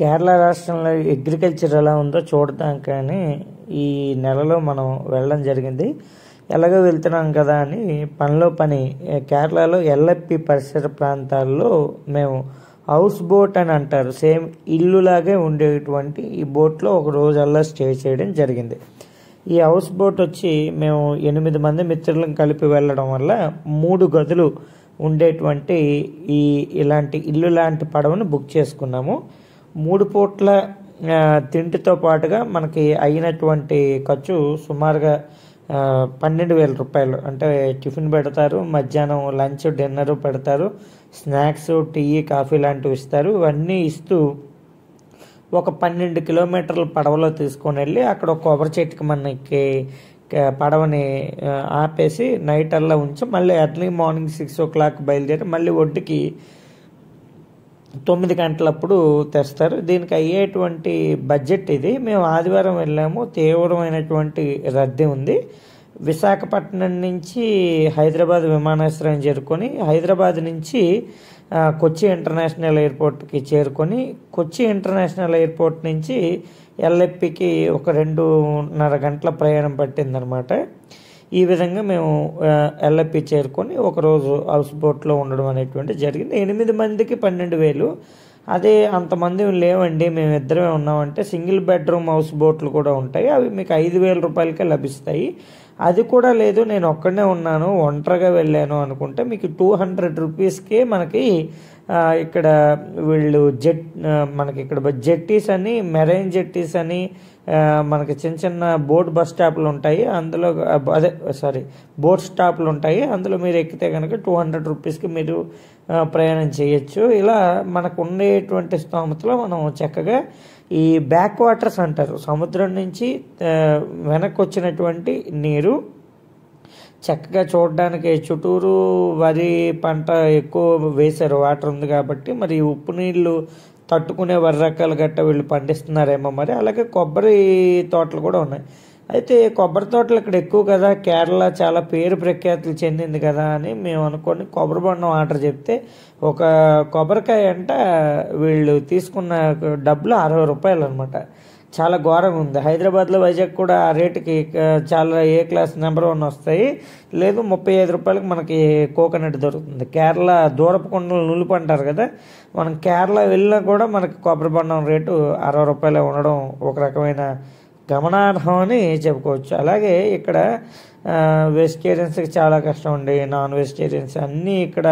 కేరళ రాష్ట్రంలో అగ్రికల్చర్ ఎలా ఉందో చూడదాం కానీ ఈ నెలలో మనం వెళ్ళడం జరిగింది ఎలాగో వెళ్తున్నాం కదా అని పనిలో పని కేరళలో ఎల్లప్పి పరిసర ప్రాంతాల్లో మేము హౌస్ బోట్ అని అంటారు సేమ్ ఇల్లులాగే ఉండేటువంటి ఈ బోట్లో ఒక రోజల్లా స్టే చేయడం జరిగింది ఈ హౌస్ బోట్ వచ్చి మేము ఎనిమిది మంది మిత్రులను కలిపి వెళ్ళడం వల్ల మూడు గదులు ఉండేటువంటి ఈ ఇలాంటి ఇల్లు లాంటి పడవను బుక్ చేసుకున్నాము మూడు పూట్ల తిండితో పాటుగా మనకి అయినటువంటి ఖర్చు సుమారుగా పన్నెండు వేల రూపాయలు అంటే టిఫిన్ పెడతారు మధ్యాహ్నం లంచ్ డిన్నర్ పెడతారు స్నాక్స్ టీ కాఫీ లాంటివి ఇస్తారు ఇవన్నీ ఇస్తూ ఒక పన్నెండు కిలోమీటర్ల పడవలో తీసుకొని వెళ్ళి అక్కడ కొబ్బరి చెట్టుకి మనకి పడవని ఆపేసి నైట్ అలా ఉంచి మళ్ళీ early morning six o'clock బయలుదేరి మళ్ళీ ఒడ్డుకి తొమ్మిది గంటలప్పుడు తెస్తారు దీనికి అయ్యేటువంటి బడ్జెట్ ఇది మేము ఆదివారం వెళ్ళాము తీవ్రమైనటువంటి రద్దీ ఉంది విశాఖపట్నం నుంచి హైదరాబాద్ విమానాశ్రయం చేరుకొని హైదరాబాద్ నుంచి కొచ్చి ఇంటర్నేషనల్ ఎయిర్పోర్ట్కి చేరుకొని కొచ్చి ఇంటర్నేషనల్ ఎయిర్పోర్ట్ నుంచి ఎల్ఎప్పికి ఒక రెండున్నర గంటల ప్రయాణం పట్టిందనమాట ఈ విధంగా మేము ఎల్ఎపి చేరుకొని ఒకరోజు హౌస్ బోట్లో ఉండడం అనేటువంటి జరిగింది ఎనిమిది మందికి పన్నెండు వేలు అదే అంతమంది లేవండి మేము ఇద్దరమే ఉన్నామంటే సింగిల్ బెడ్రూమ్ హౌస్ బోట్లు కూడా ఉంటాయి అవి మీకు ఐదు వేల రూపాయలకే లభిస్తాయి అది కూడా లేదు నేను ఒక్కడనే ఉన్నాను ఒంటరిగా వెళ్ళాను అనుకుంటే మీకు టూ హండ్రెడ్ రూపీస్కే మనకి ఇక్కడ వీళ్ళు జెట్ మనకి ఇక్కడ జెట్టీస్ అని మెరైన్ జెట్టీస్ అని మనకి చిన్న చిన్న బోట్ బస్ స్టాప్లు ఉంటాయి అందులో అదే సారీ బోట్ స్టాప్లు ఉంటాయి అందులో మీరు ఎక్కితే కనుక టూ హండ్రెడ్ రూపీస్కి మీరు ప్రయాణం చేయొచ్చు ఇలా మనకు ఉండేటువంటి స్తోమతలో మనం చక్కగా ఈ బ్యాక్ వాటర్స్ అంటారు సముద్రం నుంచి వెనక్కి వచ్చినటువంటి నీరు చక్కగా చూడడానికి చుట్టూరు వరి పంట ఎక్కువ వేశారు వాటర్ ఉంది కాబట్టి మరి ఉప్పు నీళ్ళు తట్టుకునే వరి రకాలు గట్ట వీళ్ళు పండిస్తున్నారేమో మరి అలాగే కొబ్బరి తోటలు కూడా ఉన్నాయి అయితే కొబ్బరి తోటలు ఇక్కడ ఎక్కువ కదా కేరళ చాలా పేరు ప్రఖ్యాతులు చెందింది కదా అని మేము అనుకొని కొబ్బరి బొండం ఆర్డర్ చెప్తే ఒక కొబ్బరికాయ అంట వీళ్ళు తీసుకున్న డబ్బులు అరవై రూపాయలు అనమాట చాలా ఘోరంగా ఉంది హైదరాబాద్లో వైజాగ్ కూడా ఆ రేటుకి చాలా ఏ క్లాస్ నెంబర్ వన్ వస్తాయి లేదు ముప్పై ఐదు రూపాయలకి మనకి కోకోనట్ దొరుకుతుంది కేరళ దూరపు కొండలు నులుపు అంటారు కదా మనం కేరళ వెళ్ళినా కూడా మనకి కొబ్బరి బండం రేటు అరవై రూపాయలే ఉండడం ఒక రకమైన గమనార్హం అని చెప్పుకోవచ్చు అలాగే ఇక్కడ వెజిటేరియన్స్కి చాలా కష్టం అండి నాన్ వెజిటేరియన్స్ అన్నీ ఇక్కడ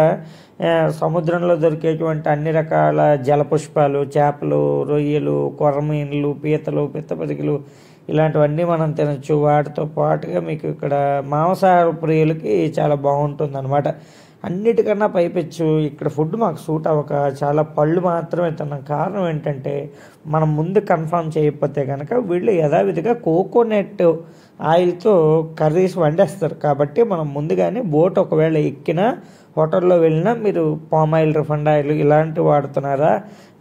సముద్రంలో దొరికేటువంటి అన్ని రకాల జలపుష్పాలు చేపలు రొయ్యలు కొరమీన్లు పీతలు పిత్తపతికలు ఇలాంటివన్నీ మనం తినచ్చు వాటితో పాటుగా మీకు ఇక్కడ మాంసాహార ప్రియులకి చాలా బాగుంటుంది అనమాట అన్నిటికన్నా పైపెచ్చు ఇక్కడ ఫుడ్ మాకు సూట్ అవ్వక చాలా పళ్ళు మాత్రమే తిన్నాం కారణం ఏంటంటే మనం ముందు కన్ఫర్మ్ చేయకపోతే కనుక వీళ్ళు యథావిధిగా కోకోనట్ ఆయిల్తో కర్రీస్ వండేస్తారు కాబట్టి మనం ముందుగానే బోట్ ఒకవేళ ఎక్కినా హోటల్లో వెళ్ళినా మీరు పామ్ ఆయిల్ రిఫండ్ ఆయిల్ ఇలాంటివి వాడుతున్నారా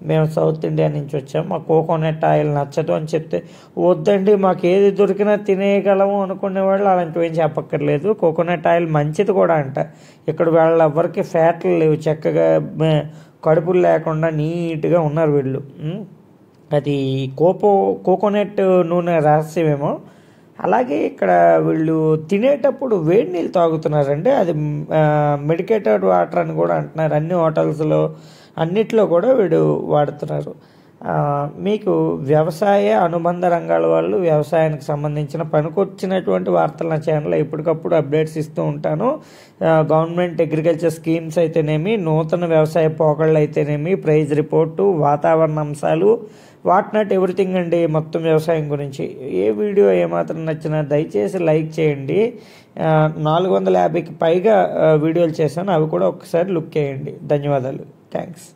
మేము సౌత్ ఇండియా నుంచి వచ్చాము మాకు కోకోనట్ ఆయిల్ నచ్చదు అని చెప్తే వద్దండి మాకు ఏది దొరికినా తినేయగలము అనుకునే వాళ్ళు అలాంటివి ఏం చెప్పక్కర్లేదు కోకోనట్ ఆయిల్ మంచిది కూడా అంట ఇక్కడ వాళ్ళ ఎవ్వరికి ఫ్యాట్లు లేవు చక్కగా కడుపులు లేకుండా నీట్గా ఉన్నారు వీళ్ళు అది కోకో కోకోనట్ నూనె రహస్యమేమో అలాగే ఇక్కడ వీళ్ళు తినేటప్పుడు వేడి నీళ్ళు తాగుతున్నారంటే అది మెడికేటెడ్ వాటర్ అని కూడా అంటున్నారు అన్ని హోటల్స్లో అన్నిట్లో కూడా వీడు వాడుతున్నారు మీకు వ్యవసాయ అనుబంధ రంగాల వాళ్ళు వ్యవసాయానికి సంబంధించిన పనికొచ్చినటువంటి వార్తలు నా ఛానల్లో ఎప్పటికప్పుడు అప్డేట్స్ ఇస్తూ ఉంటాను గవర్నమెంట్ అగ్రికల్చర్ స్కీమ్స్ అయితేనేమి నూతన వ్యవసాయ పోకళ్ళు అయితేనేమి ప్రైజ్ రిపోర్టు వాతావరణ అంశాలు వాట్ నాట్ ఎవ్రీథింగ్ అండి మొత్తం వ్యవసాయం గురించి ఏ వీడియో ఏమాత్రం నచ్చినా దయచేసి లైక్ చేయండి నాలుగు వందల యాభైకి పైగా వీడియోలు చేశాను అవి కూడా ఒకసారి లుక్ చేయండి ధన్యవాదాలు థ్యాంక్స్